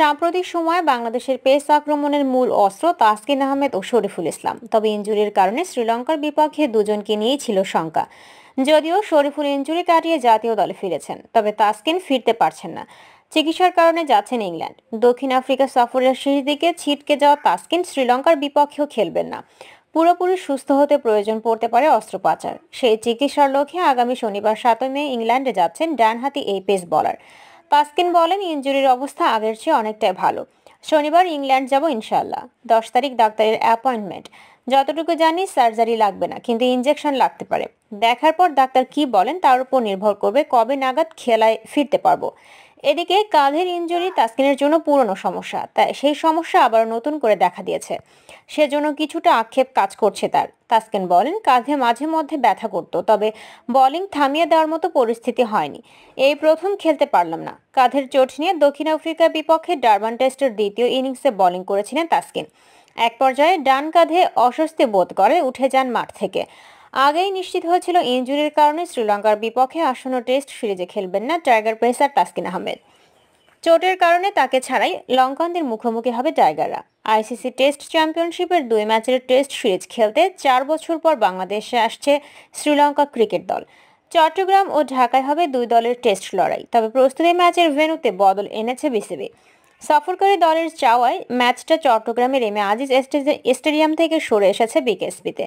সাম্প্রতিক সময়ে বাংলাদেশের পেস আক্রমণের মূল অস্ত্র তাসকিন আহমেদ ও শরীফুল ইসলাম তবে ইঞ্জুরির কারণে শ্রীলঙ্কার বিপক্ষে দুজনকে নিয়েই ছিল শঙ্কা যদিও শরীফুল ইঞ্জুরি কাটিয়ে জাতীয় দলে ফিরেছেন তবে তাসকিন ফিরতে পারছেন না চিকিৎসার কারণে যাচ্ছেন ইংল্যান্ড দক্ষিণ আফ্রিকা সফরের শেষ দিকে ছিটকে যাওয়া তাসকিন শ্রীলঙ্কার বিপক্ষেও খেলবেন না পুরোপুরি সুস্থ হতে প্রয়োজন পড়তে পারে অস্ত্রোপাচার সেই চিকিৎসার লক্ষ্যে আগামী শনিবার সাতই মে ইংল্যান্ডে যাচ্ছেন ডানহাতি এই পেস বলার পাস্কিন বলেন ইঞ্জুরির অবস্থা আগের চেয়ে অনেকটাই ভালো শনিবার ইংল্যান্ড যাব ইনশাল্লাহ দশ তারিখ ডাক্তারের অ্যাপয়েন্টমেন্ট যতটুকু জানি সার্জারি লাগবে না কিন্তু ইঞ্জেকশন লাগতে পারে দেখার পর ডাক্তার কি বলেন তার উপর নির্ভর করবে কবে নাগাদ খেলায় ফিরতে পারবো এদিকে কাঁধের ইঞ্জুরি তাসকিনের জন্য পুরনো সমস্যা তাই সেই সমস্যা আবার নতুন করে দেখা দিয়েছে সেজন্য কিছুটা আক্ষেপ কাজ করছে তার তাসকিন বলেন কাঁধে মাঝে মধ্যে ব্যথা করতো তবে বলিং থামিয়ে দেওয়ার মতো পরিস্থিতি হয়নি এই প্রথম খেলতে পারলাম না কাঁধের চোট নিয়ে দক্ষিণ আফ্রিকার বিপক্ষে ডারবান টেস্টের দ্বিতীয় ইনিংসে বলিং করেছিলেন তাসকিন এক পর্যায়ে ডান কাঁধে অস্বস্তি বোধ করে উঠে যান মাঠ থেকে আগেই নিশ্চিত হয়েছিল ইঞ্জুরির কারণে শ্রীলঙ্কার বিপক্ষে আসন্ন টেস্ট সিরিজে খেলবেন না টাইগার পেসার তাসকিন আহমেদ চোটের কারণে তাকে ছাড়াই লঙ্কানদের মুখোমুখি হবে টাইগাররা আইসিসি টেস্ট চ্যাম্পিয়নশিপের দুই ম্যাচের টেস্ট সিরিজ খেলতে চার বছর পর বাংলাদেশে আসছে শ্রীলঙ্কা ক্রিকেট দল চট্টগ্রাম ও ঢাকায় হবে দুই দলের টেস্ট লড়াই তবে প্রস্তুতি ম্যাচের ভেন্যুতে বদল এনেছে বিসিবি সফরকারী দলের চাওয়ায় ম্যাচটা চট্টগ্রামের রেমে আজিজ স্টেডিয়াম থেকে সরে এসেছে বিকেএসপিতে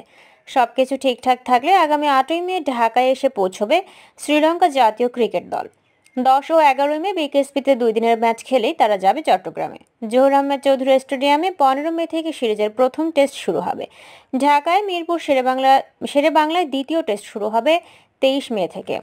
সব কিছু ঠিকঠাক থাকলে আগামী আটই মে ঢাকায় এসে পৌঁছবে শ্রীলঙ্কা জাতীয় ক্রিকেট দল দশ ও এগারোই মে বিকেএসপিতে দুই দিনের ম্যাচ খেলেই তারা যাবে চট্টগ্রামে জহুর আহমেদ চৌধুরী স্টেডিয়ামে পনেরো মে থেকে সিরিজের প্রথম টেস্ট শুরু হবে ঢাকায় মিরপুর শেরে বাংলা শেরে বাংলায় দ্বিতীয় টেস্ট শুরু হবে তেইশ মে থেকে